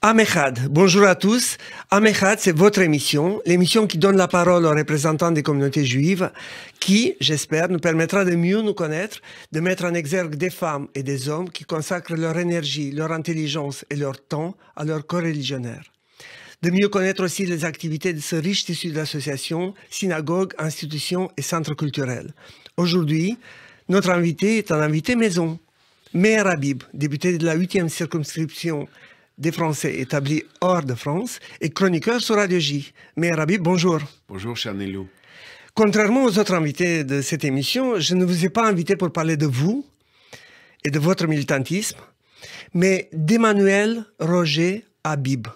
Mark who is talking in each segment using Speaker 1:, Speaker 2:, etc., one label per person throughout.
Speaker 1: Amechad, bonjour à tous. Amechad, c'est votre émission, l'émission qui donne la parole aux représentants des communautés juives, qui, j'espère, nous permettra de mieux nous connaître, de mettre en exergue des femmes et des hommes qui consacrent leur énergie, leur intelligence et leur temps à leur corps religionnaire. de mieux connaître aussi les activités de ce riche tissu d'associations, synagogues, institutions et centres culturels. Aujourd'hui, notre invité est un invité maison. Meir Habib, député de la 8e circonscription des Français établis hors de France et chroniqueur sur Radio J. Mais Rabi, bonjour.
Speaker 2: Bonjour, Chanelou.
Speaker 1: Contrairement aux autres invités de cette émission, je ne vous ai pas invité pour parler de vous et de votre militantisme, mais d'Emmanuel Roger Habib.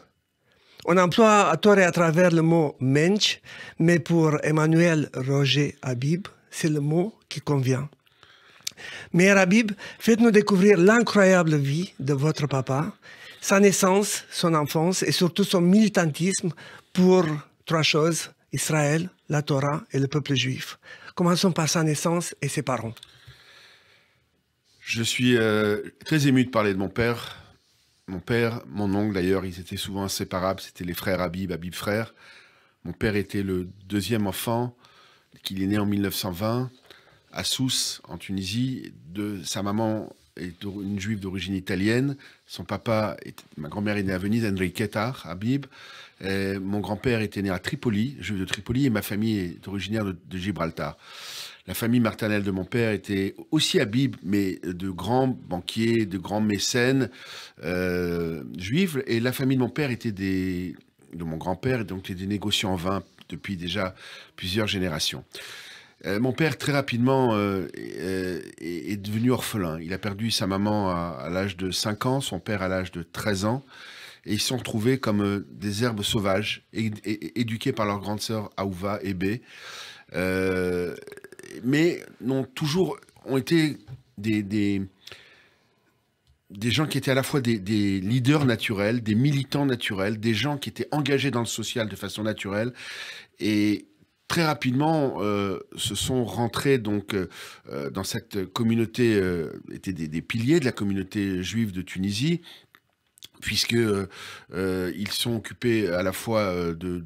Speaker 1: On emploie à tort et à travers le mot mensch, mais pour Emmanuel Roger Habib, c'est le mot qui convient. Mais Habib, faites-nous découvrir l'incroyable vie de votre papa sa naissance, son enfance et surtout son militantisme pour trois choses, Israël, la Torah et le peuple juif. Commençons par sa naissance et ses parents.
Speaker 2: Je suis euh, très ému de parler de mon père. Mon père, mon oncle d'ailleurs, ils étaient souvent inséparables, c'était les frères Habib, Habib frère. Mon père était le deuxième enfant, qu'il est né en 1920 à Sousse, en Tunisie, de sa maman est une juive d'origine italienne. Son papa, ma grand-mère est née à Venise, Ketar, Habib. Et mon grand-père était né à Tripoli, juif de Tripoli, et ma famille est originaire de, Gibraltar. La famille maternelle de mon père était aussi Habib, mais de grands banquiers, de grands mécènes euh, juifs. Et la famille de mon père était des, de mon grand-père, donc des négociants en vin depuis déjà plusieurs générations. Euh, mon père, très rapidement, euh, euh, est devenu orphelin. Il a perdu sa maman à, l'âge de 5 ans, son père à l'âge de 13 ans. Et ils sont trouvés comme euh, des herbes sauvages, éduqués par leur grande sœur Aouva et euh, B. mais ont toujours ont été des, des, gens qui étaient à la fois des, leaders naturels, des militants naturels, des gens qui étaient engagés dans le social de façon naturelle. Et très rapidement euh, se sont rentrés donc euh, euh, dans cette communauté, étaient des, piliers de la communauté juive de Tunisie, puisque euh, euh, ils sont occupés à la fois euh, de,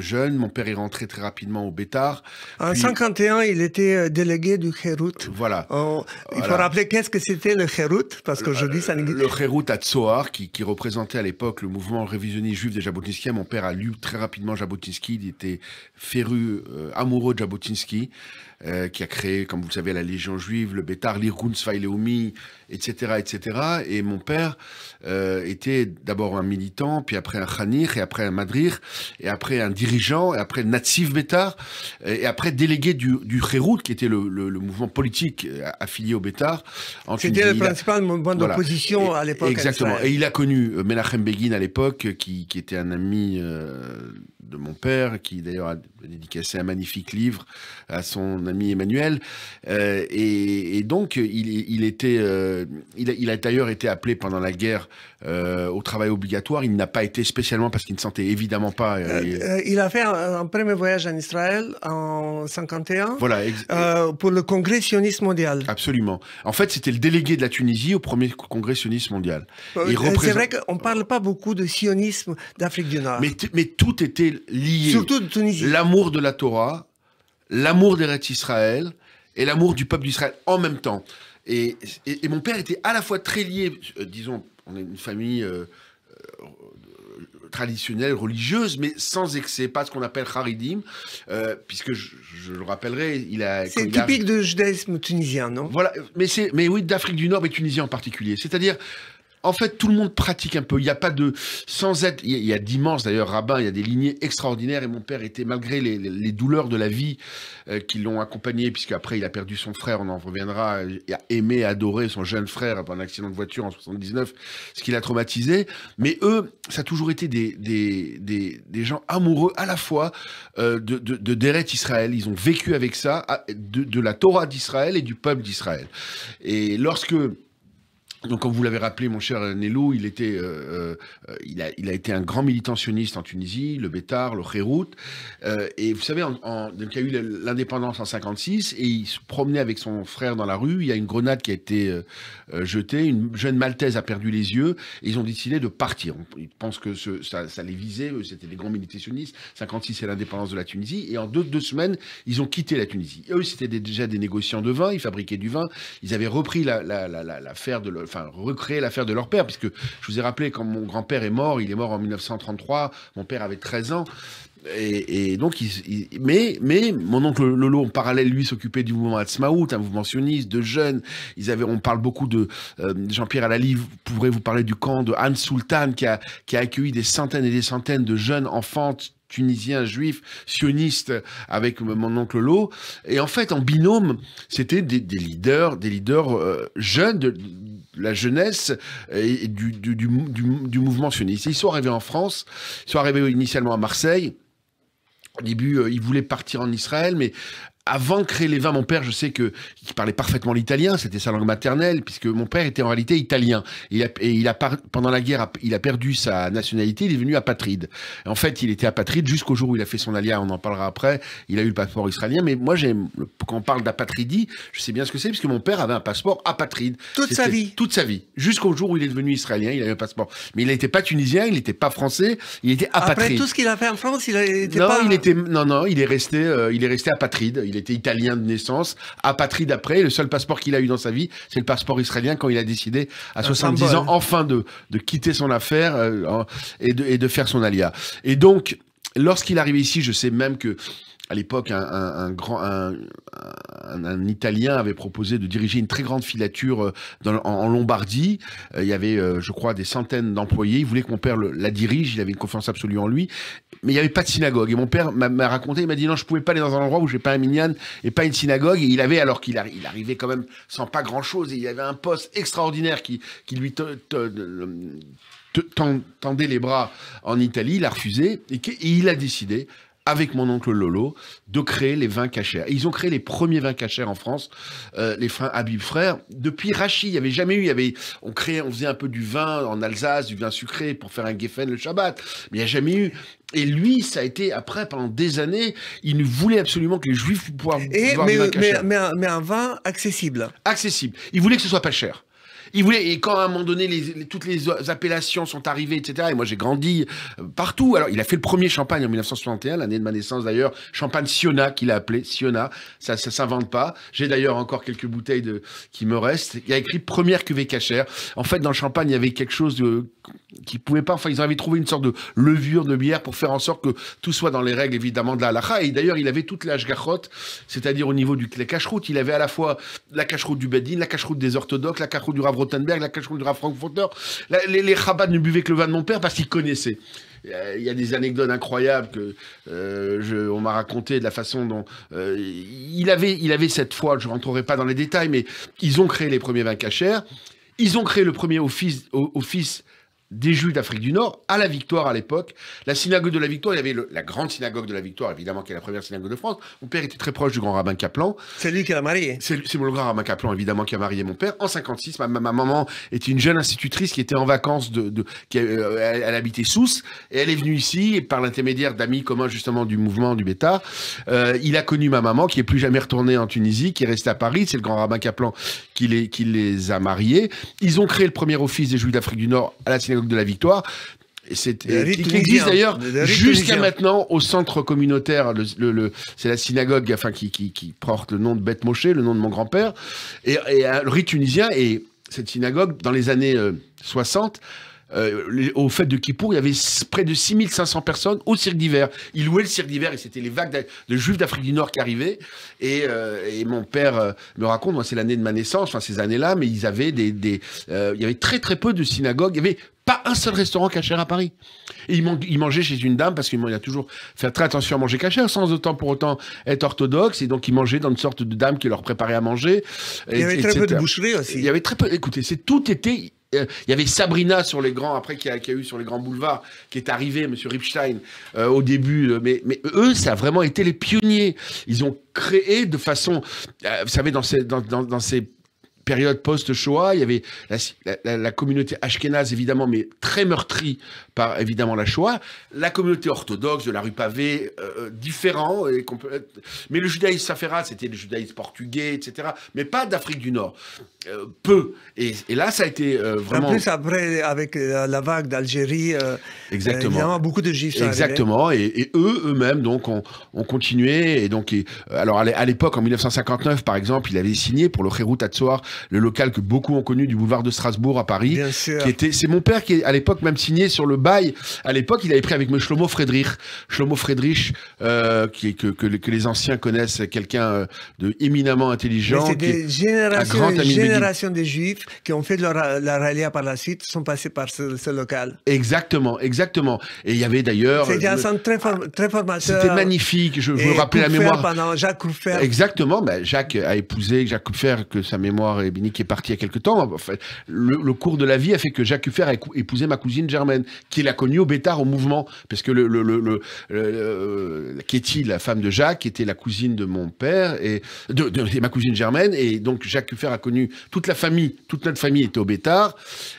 Speaker 2: jeunes. Mon père est rentré très rapidement au Bétard. En 1951, il était délégué du Kherout. Voilà. Il faut rappeler qu'est-ce que c'était le Kherout, parce qu'aujourd'hui ça n'existe Le Kherout à Tsoar, qui, représentait à l'époque le mouvement révisionniste juif des Jabotinskiens. Mon père a lu très rapidement Jabotinsky. Il était féru, amoureux de Jabotinsky. Euh, qui a créé, comme vous le savez, la Légion juive, le Bétar, l'Irgun Sfaileumi, etc., etc. Et mon père euh, était d'abord un militant, puis après un Khanir, et après un Madrir, et après un dirigeant, et après Natsif Bétar, et après délégué du, du qui était le, mouvement politique euh, affilié au Bétar. C'était le principal mouvement d'opposition
Speaker 1: à l'époque. Exactement. Et il
Speaker 2: a connu Menachem Begin à l'époque, qui, était un ami de mon père, qui d'ailleurs a dédicacé un magnifique livre à son ami Emmanuel. Euh, et, donc, il, était, euh, il, a d'ailleurs été appelé pendant la guerre euh, au travail obligatoire. Il n'a pas été spécialement parce qu'il ne sentait évidemment pas. il
Speaker 1: a fait un, premier voyage en Israël en 1951
Speaker 2: Voilà. pour le congrès sioniste mondial. Absolument. En fait, c'était le délégué de la Tunisie au premier congrès sioniste mondial. C'est vrai qu'on ne parle pas beaucoup de sionisme d'Afrique du Nord. Mais, mais tout était lié. Surtout de Tunisie. L'amour l'amour de la Torah, l'amour d'Eretz Israël et l'amour du peuple d'Israël en même temps. Et, mon père était à la fois très lié, euh, disons, on est une famille euh, euh, traditionnelle, religieuse, mais sans excès, pas ce qu'on appelle Haridim, puisque je, le rappellerai, il a... C'est typique de judaïsme tunisien, non Voilà, mais, mais oui, d'Afrique du Nord, mais tunisien en particulier. C'est-à-dire, en fait, tout le monde pratique un peu. Il n'y a pas de. Sans être. Il y a, d'immenses, d'ailleurs, rabbins, il y a des lignées extraordinaires. Et mon père était, malgré les, douleurs de la vie euh, qui l'ont accompagné, puisque après, il a perdu son frère, on en reviendra, il a aimé, adoré son jeune frère après un accident de voiture en 79, ce qui l'a traumatisé. Mais eux, ça a toujours été des, des, gens amoureux à la fois euh, de, de, Deret Israël. Ils ont vécu avec ça, de la Torah d'Israël et du peuple d'Israël. Et lorsque donc, comme vous l'avez rappelé, mon cher Nelou, il, était, euh, euh, il, a, il, a, été un grand militant sioniste en Tunisie, le Bétard, le Khérout. Euh, et vous savez, en, en, il y a eu l'indépendance en 56 et il se promenait avec son frère dans la rue. Il y a une grenade qui a été jetée. Une jeune Maltaise a perdu les yeux et ils ont décidé de partir. ils pensent que ce, ça, ça, les visait, c'était des grands militants sionistes. 56, c'est l'indépendance de la Tunisie. Et en deux, deux semaines, ils ont quitté la Tunisie. eux, c'était déjà des négociants de vin, ils fabriquaient du vin. Ils avaient repris l'affaire la, la, la, de... Le, recréer l'affaire de leur père, puisque je vous ai rappelé, quand mon grand-père est mort, il est mort en 1933, mon père avait 13 ans. Et, donc, il, mais, mais mon oncle Lolo, en parallèle, lui, s'occupait du mouvement Atzmaout, un mouvement sioniste de jeunes. Ils avaient, on parle beaucoup de euh, Jean-Pierre Alali, pourrez vous parler du camp de Han Sultan, qui a, qui a accueilli des centaines et des centaines de jeunes enfants tunisiens, juifs, sionistes, avec mon oncle Lolo, Et en fait, en binôme, c'était des, leaders, des leaders euh, jeunes de la jeunesse et du, du, mouvement sioniste. Ils sont arrivés en France, ils sont arrivés initialement à Marseille. Au début, euh, ils voulaient partir en Israël, mais avant de créer les vins, mon père, je sais que il parlait parfaitement l'italien, c'était sa langue maternelle, puisque mon père était en réalité italien. Il a, et il a pendant la guerre, il a perdu sa nationalité, il est devenu apatride. En fait, il était apatride jusqu'au jour où il a fait son alia, on en parlera après. Il a eu le passeport israélien, mais moi, quand on parle d'apatridie, je sais bien ce que c'est, puisque mon père avait un passeport apatride. Toute sa vie. Toute sa vie, jusqu'au jour où il est devenu israélien, il a eu un passeport. Mais il n'était pas tunisien, il n'était pas français, il était apatride. Après tout ce
Speaker 1: qu'il a fait en France, il n'était pas. Il
Speaker 2: était, non, non, il est resté, euh, il est resté apatride. Il était italien de naissance, apatrie d'après. Le seul passeport qu'il a eu dans sa vie, c'est le passeport israélien quand il a décidé à 70 ans enfin de, de, quitter son affaire euh, et, de, de, faire son alia. Et donc, lorsqu'il arrivé ici, je sais même que à l'époque, un, grand, un, Italien avait proposé de diriger une très grande filature euh, en, Lombardie. Euh, il y avait, euh, je crois, des centaines d'employés. Il voulait que mon père la dirige. Il avait une confiance absolue en lui. Mais il n'y avait pas de synagogue. Et mon père m'a raconté, il m'a dit non, je ne pouvais pas aller dans un endroit où je n'ai pas un minyan et pas une synagogue. Et il avait, alors qu'il arrivait quand même sans pas grand-chose, il y avait un poste extraordinaire qui, lui tendait les bras en Italie. Il a refusé et il a décidé avec mon oncle Lolo, de créer les vins cachers. ils ont créé les premiers vins cachers en France, euh, les frères Habib Frères, depuis Rachi. Il n'y avait jamais eu, on créait, on faisait un peu du vin en Alsace, du vin sucré pour faire un Geffen le Shabbat. Mais il n'y a jamais eu. Et lui, ça a été après, pendant des années, il voulait absolument que les Juifs pouvoir boire mais, un, mais un vin accessible. Accessible. Il voulait que ce soit pas cher il voulait, et quand à un moment donné, les, toutes les appellations sont arrivées, etc., et moi j'ai grandi euh, partout. Alors, il a fait le premier champagne en 1961, l'année de ma naissance d'ailleurs, champagne Siona qu'il a appelé, Siona, ça ça s'invente pas. J'ai d'ailleurs encore quelques bouteilles de, qui me restent. Il a écrit première cuvée cachère. En fait, dans le champagne, il y avait quelque chose qui pouvait pas, enfin, ils avaient trouvé une sorte de levure de bière pour faire en sorte que tout soit dans les règles, évidemment, de la halakha. Et d'ailleurs, il avait toute la hashgachot, c'est-à-dire au niveau du, la Il avait à la fois la cacheroute du Bedin, la cacheroute des orthodoxes, la cacheroute du Ravro la cache de Frankfurter. les, les ne buvaient que le vin de mon père parce qu'ils connaissaient. Euh, il y a des anecdotes incroyables que euh, on m'a raconté de la façon dont euh, il avait, il avait cette foi. Je rentrerai pas dans les détails, mais ils ont créé les premiers vins cachers. Ils ont créé le premier office, office des Juifs d'Afrique du Nord à la Victoire à l'époque. La synagogue de la Victoire, il y avait la grande synagogue de la Victoire, évidemment, qui est la première synagogue de France. Mon père était très proche du grand rabbin Kaplan. C'est lui qui l'a marié. C'est mon grand rabbin Kaplan, évidemment, qui a marié mon père. En 56, ma, maman était une jeune institutrice qui était en vacances, de, euh, elle, habitait Sousse, et elle est venue ici, par l'intermédiaire d'amis communs, justement, du mouvement du Beta. Euh, il a connu ma maman, qui est plus jamais retournée en Tunisie, qui est restée à Paris. C'est le grand rabbin Kaplan qui les, qui les a mariés. Ils ont créé le premier office des Juifs d'Afrique du Nord à la synagogue de la victoire. C'est, euh, qui existe d'ailleurs jusqu'à maintenant au centre communautaire. Le, c'est la synagogue enfin, qui, qui, porte le nom de Beth Moshe, le nom de mon grand-père. Et, et, euh, le rite tunisien, et cette synagogue, dans les années 60, euh, au fait de Kippour, il y avait près de 6500 personnes au cirque d'hiver. Ils louaient le cirque d'hiver et c'était les vagues de juifs d'Afrique du Nord qui arrivaient. Et, mon père me raconte, moi c'est l'année de ma naissance, enfin ces années-là, mais ils avaient des, des il y avait très très peu de synagogues. Il y avait un seul restaurant cachère à Paris. Et il, mangeaient chez une dame parce qu'il a toujours fait très attention à manger cachère sans autant pour autant être orthodoxe. Et donc, il mangeait dans une sorte de dame qui leur préparait à manger. Et, il y avait très peu de boucherie aussi. Il y avait très peu. Écoutez, c'est tout été... Euh, il y avait Sabrina sur les grands, après qui a eu sur les grands boulevards, qui est arrivé, Monsieur Ripstein, euh, au début. Euh, mais, eux, ça a vraiment été les pionniers. Ils ont créé de façon, vous savez, dans ces, dans ces période post-Shoah. Il y avait la, communauté ashkénaze, évidemment, mais très meurtrie par, évidemment, la Shoah. La communauté orthodoxe de la rue Pavée, euh, euh, différent. Et mais le judaïsme saféra, c'était le judaïsme portugais, etc. Mais pas d'Afrique du Nord. Euh, peu. Et, là, ça a été vraiment... En plus,
Speaker 1: après, avec la vague d'Algérie, Exactement. beaucoup de juifs Exactement.
Speaker 2: Et, eux, eux-mêmes, donc, ont, continué. Et donc, alors, à l'époque, en 1959, par exemple, il avait signé pour le Kherout Atsouar le local que beaucoup ont connu du boulevard de Strasbourg à Paris. Qui était, c'est mon père qui, à l'époque, même signé sur le bail. À l'époque, il avait pris avec me Shlomo Friedrich, Shlomo Friedrich, euh, qui, que, que, que, les anciens connaissent, quelqu'un euh, de éminemment intelligent. C'est des générations,
Speaker 1: de juifs qui ont fait leur, la ralia par la suite, sont passés par ce, local.
Speaker 2: Exactement, exactement. Et il y avait d'ailleurs. C'était un centre
Speaker 1: très, formateur. C'était magnifique.
Speaker 2: Je, veux rappeler la mémoire. Jacques Couffert, Exactement. Ben, Jacques a épousé Jacques Couffert, que sa mémoire est qui est parti il y a quelques temps. En le, le, cours de la vie a fait que Jacques Huffert a épousé ma cousine Germaine, qui l'a connue au Bétard, au mouvement. Parce que le, Katie, euh, la femme de Jacques, était la cousine de mon père, et de, ma cousine Germaine. Et donc Jacques Huffert a connu toute la famille, toute notre famille était au Bétard.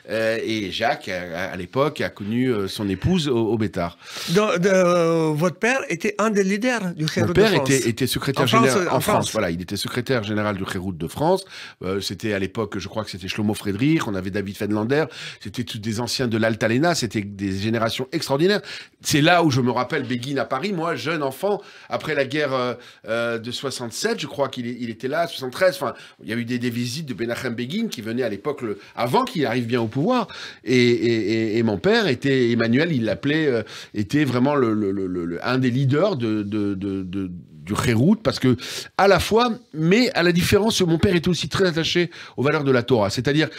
Speaker 2: Euh, et Jacques, euh, à, l'époque, a connu son épouse au, au Bétard.
Speaker 1: votre père était un des leaders du Mon de France. Était, secrétaire en général France, en, France.
Speaker 2: Voilà, il était secrétaire général du Créroute de France c'était à l'époque, je crois que c'était Shlomo Friedrich, on avait David Fenlander, c'était tous des anciens de l'Altalena, c'était des générations extraordinaires. C'est là où je me rappelle Begin à Paris, moi, jeune enfant, après la guerre euh, euh, de 67, je crois qu'il il était là, 73, enfin, il y a eu des, des visites de Benachem Begin qui venait à l'époque, avant qu'il arrive bien au pouvoir, et, et, et, mon père était, Emmanuel, il l'appelait, euh, était vraiment le, le, le, un des leaders de, de, de du route parce que à la fois, mais à la différence, mon père était aussi très attaché aux valeurs de la Torah, c'est-à-dire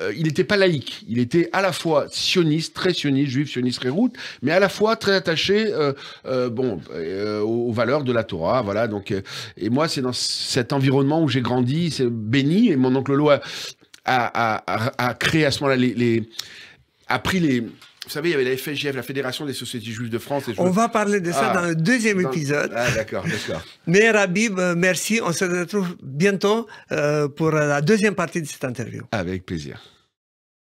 Speaker 2: euh, il n'était pas laïque, il était à la fois sioniste, très sioniste, juif, sioniste, route mais à la fois très attaché euh, euh, bon, aux valeurs de la Torah, voilà, donc, et moi c'est dans cet environnement où j'ai grandi, c'est béni, et mon oncle Loi a, créé à ce moment-là les a pris les vous savez, il y avait la FGF, la Fédération des sociétés juives de France. On va parler de ça ah. dans le deuxième épisode. Ah, d'accord, d'accord.
Speaker 1: Mais Rabib, euh, merci. On se retrouve bientôt euh, pour la deuxième partie de cette interview.
Speaker 2: Avec plaisir.